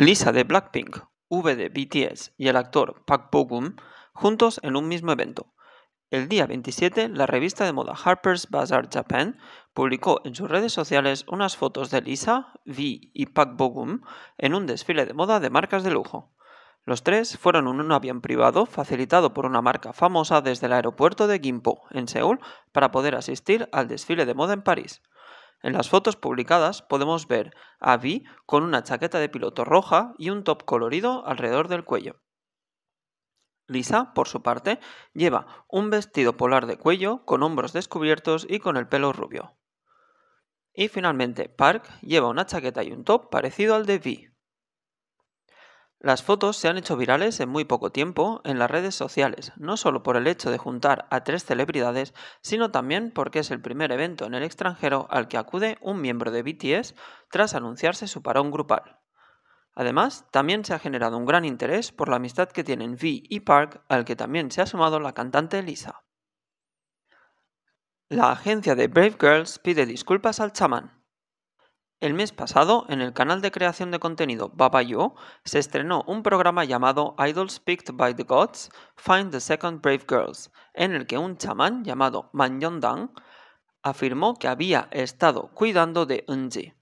Lisa de Blackpink, V de BTS y el actor Park Bo-gum juntos en un mismo evento. El día 27, la revista de moda Harper's Bazaar Japan publicó en sus redes sociales unas fotos de Lisa, V y Park Bo-gum en un desfile de moda de marcas de lujo. Los tres fueron en un avión privado facilitado por una marca famosa desde el aeropuerto de Gimpo, en Seúl, para poder asistir al desfile de moda en París. En las fotos publicadas podemos ver a Vi con una chaqueta de piloto roja y un top colorido alrededor del cuello. Lisa, por su parte, lleva un vestido polar de cuello con hombros descubiertos y con el pelo rubio. Y finalmente, Park lleva una chaqueta y un top parecido al de Vi. Las fotos se han hecho virales en muy poco tiempo en las redes sociales, no solo por el hecho de juntar a tres celebridades, sino también porque es el primer evento en el extranjero al que acude un miembro de BTS tras anunciarse su parón grupal. Además, también se ha generado un gran interés por la amistad que tienen V y Park, al que también se ha sumado la cantante Lisa. La agencia de Brave Girls pide disculpas al chamán. El mes pasado, en el canal de creación de contenido Yo, se estrenó un programa llamado Idols Picked by the Gods, Find the Second Brave Girls, en el que un chamán llamado Dang afirmó que había estado cuidando de Eunji.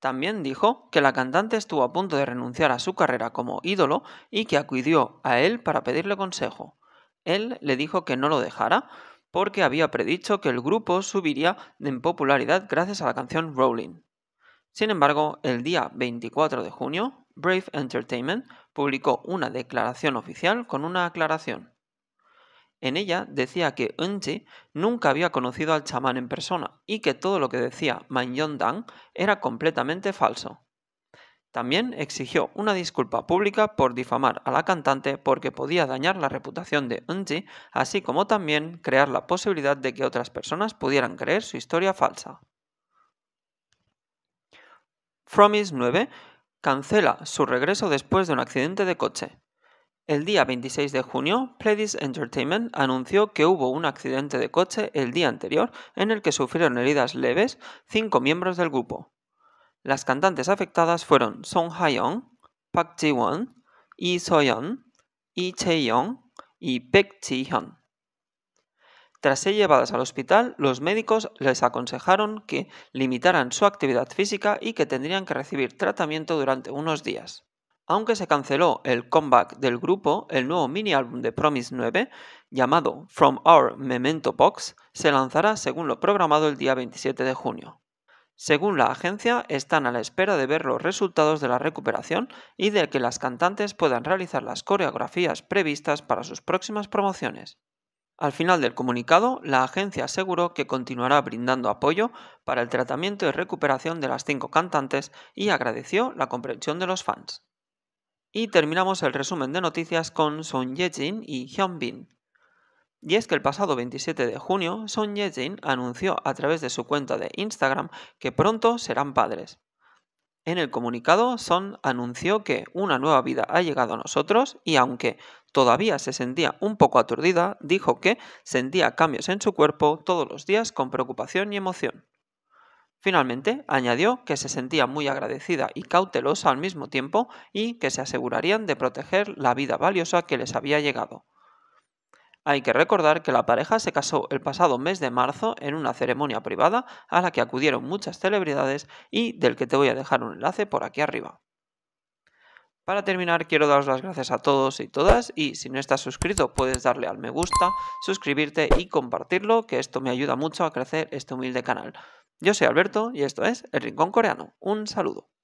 También dijo que la cantante estuvo a punto de renunciar a su carrera como ídolo y que acudió a él para pedirle consejo. Él le dijo que no lo dejara, porque había predicho que el grupo subiría en popularidad gracias a la canción Rolling. Sin embargo, el día 24 de junio, Brave Entertainment publicó una declaración oficial con una aclaración. En ella decía que Eunji nunca había conocido al chamán en persona y que todo lo que decía Man Yong-dang era completamente falso. También exigió una disculpa pública por difamar a la cantante porque podía dañar la reputación de Unji, así como también crear la posibilidad de que otras personas pudieran creer su historia falsa. Fromis 9 cancela su regreso después de un accidente de coche. El día 26 de junio, Pledis Entertainment anunció que hubo un accidente de coche el día anterior en el que sufrieron heridas leves cinco miembros del grupo. Las cantantes afectadas fueron Song ha Park Ji-won, Lee So-yeon, Lee Chae-young y Baek Ji-hyun. Tras ser llevadas al hospital, los médicos les aconsejaron que limitaran su actividad física y que tendrían que recibir tratamiento durante unos días. Aunque se canceló el comeback del grupo, el nuevo mini álbum de Promise 9, llamado From Our Memento Box, se lanzará según lo programado el día 27 de junio. Según la agencia, están a la espera de ver los resultados de la recuperación y de que las cantantes puedan realizar las coreografías previstas para sus próximas promociones. Al final del comunicado, la agencia aseguró que continuará brindando apoyo para el tratamiento y recuperación de las cinco cantantes y agradeció la comprensión de los fans. Y terminamos el resumen de noticias con Son Ye-jin y Hyun Bin. Y es que el pasado 27 de junio, Son Ye-jin anunció a través de su cuenta de Instagram que pronto serán padres. En el comunicado, Son anunció que una nueva vida ha llegado a nosotros y aunque todavía se sentía un poco aturdida, dijo que sentía cambios en su cuerpo todos los días con preocupación y emoción. Finalmente, añadió que se sentía muy agradecida y cautelosa al mismo tiempo y que se asegurarían de proteger la vida valiosa que les había llegado. Hay que recordar que la pareja se casó el pasado mes de marzo en una ceremonia privada a la que acudieron muchas celebridades y del que te voy a dejar un enlace por aquí arriba. Para terminar, quiero daros las gracias a todos y todas y si no estás suscrito puedes darle al me gusta, suscribirte y compartirlo, que esto me ayuda mucho a crecer este humilde canal. Yo soy Alberto y esto es El Rincón Coreano. Un saludo.